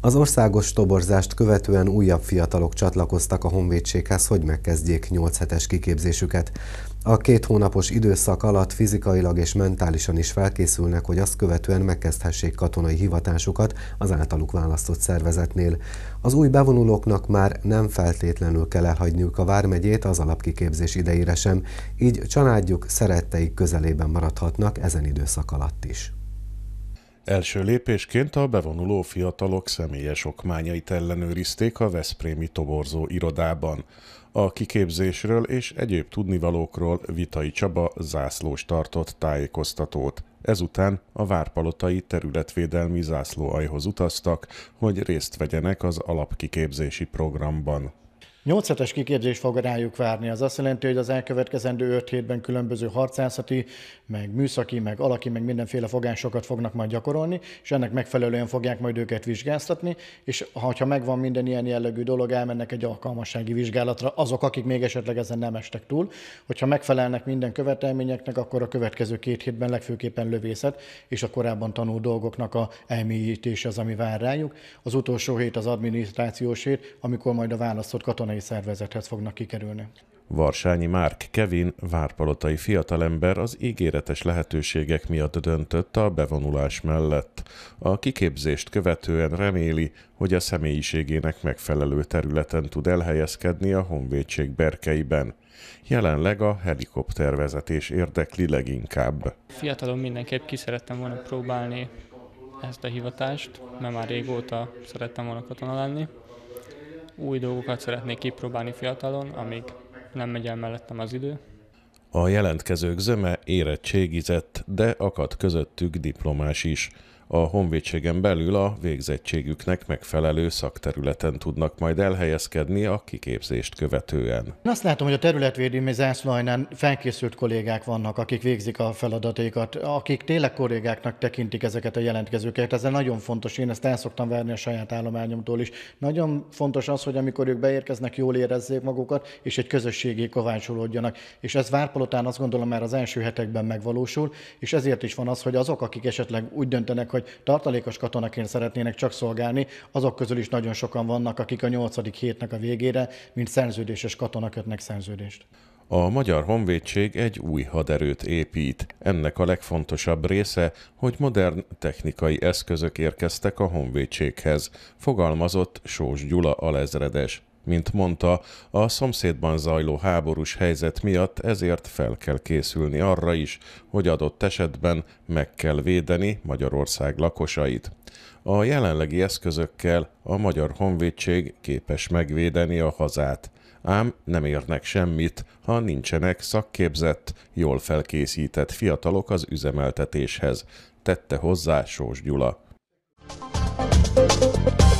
Az országos toborzást követően újabb fiatalok csatlakoztak a honvédséghez, hogy megkezdjék 8 hetes kiképzésüket. A két hónapos időszak alatt fizikailag és mentálisan is felkészülnek, hogy azt követően megkezdhessék katonai hivatásukat az általuk választott szervezetnél. Az új bevonulóknak már nem feltétlenül kell elhagyniuk a vármegyét az alapkiképzés idejére sem, így családjuk szeretteik közelében maradhatnak ezen időszak alatt is. Első lépésként a bevonuló fiatalok személyes okmányait ellenőrizték a Veszprémi Toborzó irodában. A kiképzésről és egyéb tudnivalókról Vitai Csaba zászlós tartott tájékoztatót. Ezután a Várpalotai területvédelmi zászlóajhoz utaztak, hogy részt vegyenek az alapkiképzési programban. Nyolc hetes kiképzés fog rájuk várni. Az azt jelenti, hogy az elkövetkezendő öt hétben különböző harcászati, meg műszaki, meg alaki, meg mindenféle fogásokat fognak majd gyakorolni, és ennek megfelelően fogják majd őket vizsgáztatni, és ha megvan minden ilyen jellegű dolog, elmennek egy alkalmassági vizsgálatra azok, akik még esetleg ezen nem estek túl. Hogyha megfelelnek minden követelményeknek, akkor a következő két hétben legfőképpen lövészet és a korábban tanult dolgoknak a elmélyítés az, ami vár rájuk. Az utolsó hét az adminisztrációs hét, amikor majd a választott katonai katonai szervezethez fognak kikerülni. Varsányi Márk Kevin, várpalotai fiatalember az ígéretes lehetőségek miatt döntött a bevonulás mellett. A kiképzést követően reméli, hogy a személyiségének megfelelő területen tud elhelyezkedni a honvédség berkeiben. Jelenleg a helikoptervezetés érdekli leginkább. Fiatalon mindenképp ki szerettem volna próbálni ezt a hivatást, mert már régóta szerettem volna katona lenni új dolgokat szeretnék kipróbálni fiatalon, amíg nem megy el mellettem az idő. A jelentkezők zöme érettségizett, de akad közöttük diplomás is a honvédségen belül a végzettségüknek megfelelő szakterületen tudnak majd elhelyezkedni a kiképzést követően. Én azt látom, hogy a területvédelmi zászlajnán felkészült kollégák vannak, akik végzik a feladatékat, akik tényleg kollégáknak tekintik ezeket a jelentkezőket. Ez nagyon fontos, én ezt el szoktam verni a saját állományomtól is. Nagyon fontos az, hogy amikor ők beérkeznek, jól érezzék magukat, és egy közösségé kovácsolódjanak. És ez Várpalotán azt gondolom már az első hetekben megvalósul, és ezért is van az, hogy azok, akik esetleg úgy döntenek, hogy tartalékos katonaként szeretnének csak szolgálni, azok közül is nagyon sokan vannak, akik a nyolcadik hétnek a végére, mint szerződéses katona kötnek szerződést. A Magyar Honvédség egy új haderőt épít. Ennek a legfontosabb része, hogy modern technikai eszközök érkeztek a honvédséghez, fogalmazott Sós Gyula alezredes. Mint mondta, a szomszédban zajló háborús helyzet miatt ezért fel kell készülni arra is, hogy adott esetben meg kell védeni Magyarország lakosait. A jelenlegi eszközökkel a Magyar Honvédség képes megvédeni a hazát ám nem érnek semmit, ha nincsenek szakképzett, jól felkészített fiatalok az üzemeltetéshez, tette hozzá Sós Gyula. Thank you.